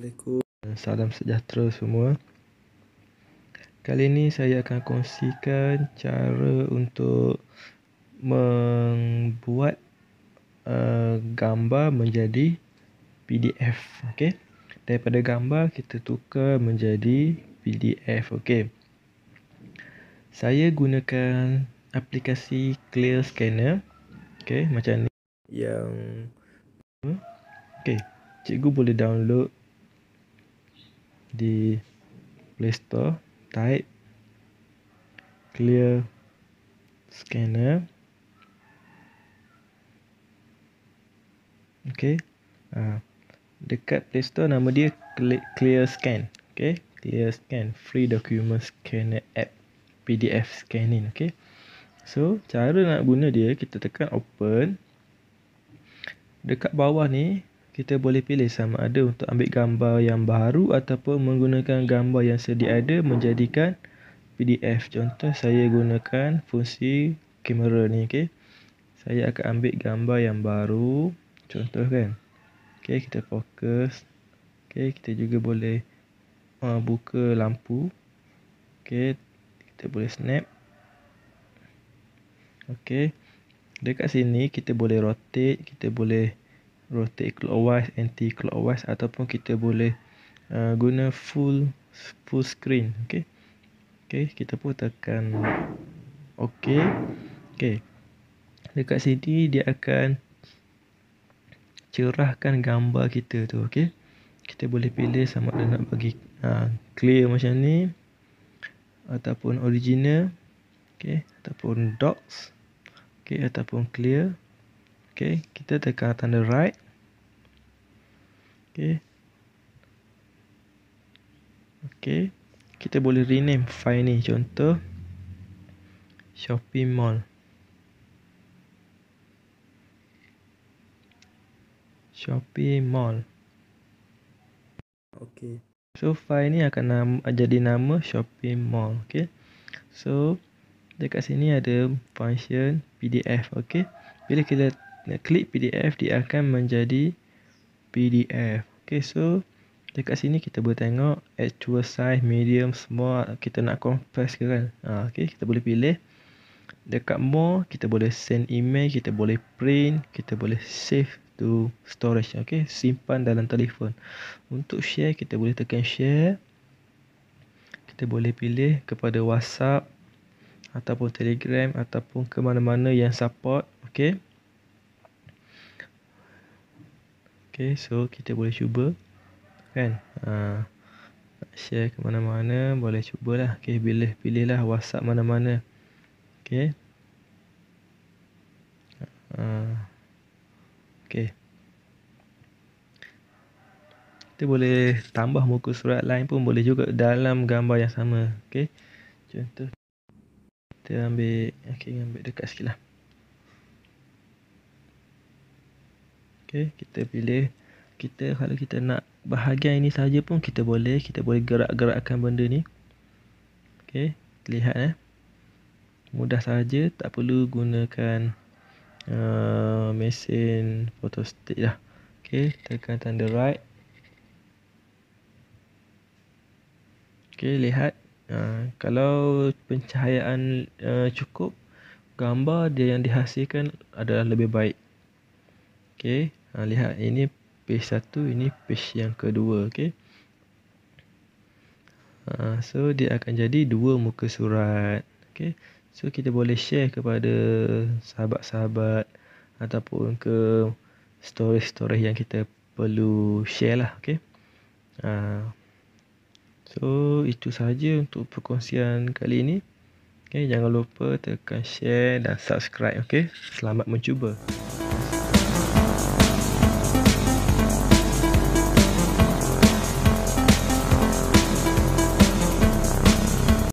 Assalamualaikum. Salam sejahtera semua. Kali ini saya akan kongsikan cara untuk membuat uh, gambar menjadi PDF, okey. Daripada gambar kita tukar menjadi PDF, okey. Saya gunakan aplikasi Clear Scanner. Okey, macam ni yang Okey, cikgu boleh download di Play Store type clear scanner okay, ha dekat Play Store nama dia clear scan okay, clear scan free document scanner app PDF scanning okay. so cara nak guna dia kita tekan open dekat bawah ni kita boleh pilih sama ada untuk ambil gambar yang baru ataupun menggunakan gambar yang sedia ada menjadikan PDF. Contoh saya gunakan fungsi kamera ni okey. Saya akan ambil gambar yang baru. Contoh kan. Okey, kita fokus. Okey, kita juga boleh uh, buka lampu. Okey, kita boleh snap. Okey. Dekat sini kita boleh rotate, kita boleh rotate clockwise anti clockwise ataupun kita boleh uh, guna full full screen okey okey kita pun tekan okey okey dekat sini dia akan cerahkan gambar kita tu okey kita boleh pilih sama ada nak bagi ha, clear macam ni ataupun original okey ataupun docs okey ataupun clear Okay, kita tekan tanda right. Okay. Okay. Kita boleh rename file ni. Contoh. Shopping Mall. Shopping Mall. Okay. So, file ni akan nama, jadi nama Shopping Mall. Okay. So, dekat sini ada function PDF. Okay. Bila kita nak klik PDF dia akan menjadi PDF. Okey so dekat sini kita boleh tengok actual size, medium, small kita nak compress ke kan. Ha okey kita boleh pilih dekat more kita boleh send email, kita boleh print, kita boleh save to storage. Okey simpan dalam telefon. Untuk share kita boleh tekan share. Kita boleh pilih kepada WhatsApp ataupun Telegram ataupun ke mana-mana yang support. Okey. Okay, so kita boleh cuba kan ha, share ke mana-mana boleh cubalah okey pilih pilihlah whatsapp mana-mana okey ha, okey kita boleh tambah muka surat lain pun boleh juga dalam gambar yang sama okey contoh kita ambil okey ambil dekat sikitlah okey kita pilih kita kalau kita nak bahagian ini saja pun kita boleh kita boleh gerak-gerakkan benda ni okey lihat eh mudah saja tak perlu gunakan uh, mesin fotostat lah okey tekan tanda right okey lihat uh, kalau pencahayaan uh, cukup gambar dia yang dihasilkan adalah lebih baik okey ha, lihat ini page satu ini page yang kedua okay ha, ah, so dia akan jadi dua muka surat okey so kita boleh share kepada sahabat-sahabat ataupun ke story-story yang kita perlu share lah okay ha, ah, so itu saja untuk perkongsian kali ini okay jangan lupa tekan share dan subscribe okay selamat mencuba